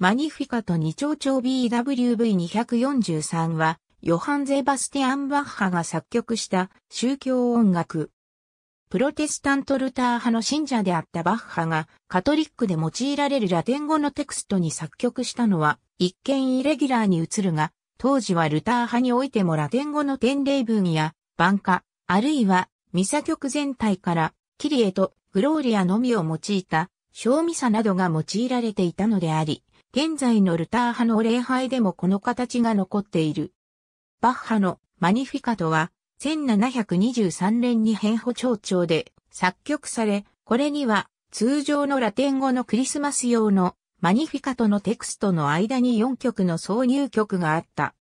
マニフィカと二丁丁 BWV243 は、ヨハン・ゼバスティアン・バッハが作曲した宗教音楽。プロテスタントルター派の信者であったバッハが、カトリックで用いられるラテン語のテクストに作曲したのは、一見イレギュラーに映るが、当時はルター派においてもラテン語の典礼文や、挽歌、あるいは、ミサ曲全体から、キリエとグローリアのみを用いた、小ミサなどが用いられていたのであり、現在のルター派の礼拝でもこの形が残っている。バッハのマニフィカトは1723年に変歩長調で作曲され、これには通常のラテン語のクリスマス用のマニフィカトのテクストの間に4曲の挿入曲があった。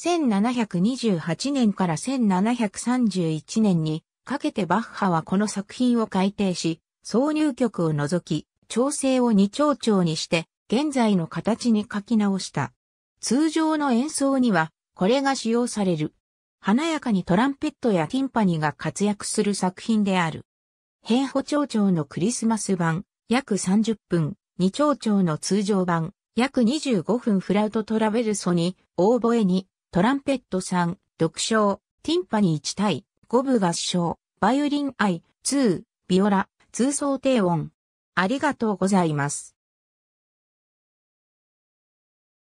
1728年から1731年にかけてバッハはこの作品を改訂し、挿入曲を除き、調整を2長調にして、現在の形に書き直した。通常の演奏にはこれが使用される。華やかにトランペットやティンパニが活躍する作品である。変歩長調のクリスマス版、約30分、二長調の通常版、約25分フラウトトラベルソに、オーボエに、トランペット3、独唱、ティンパニ1対、5部合唱、バイオリン I、2、ビオラ、通奏低音。ありがとうございます。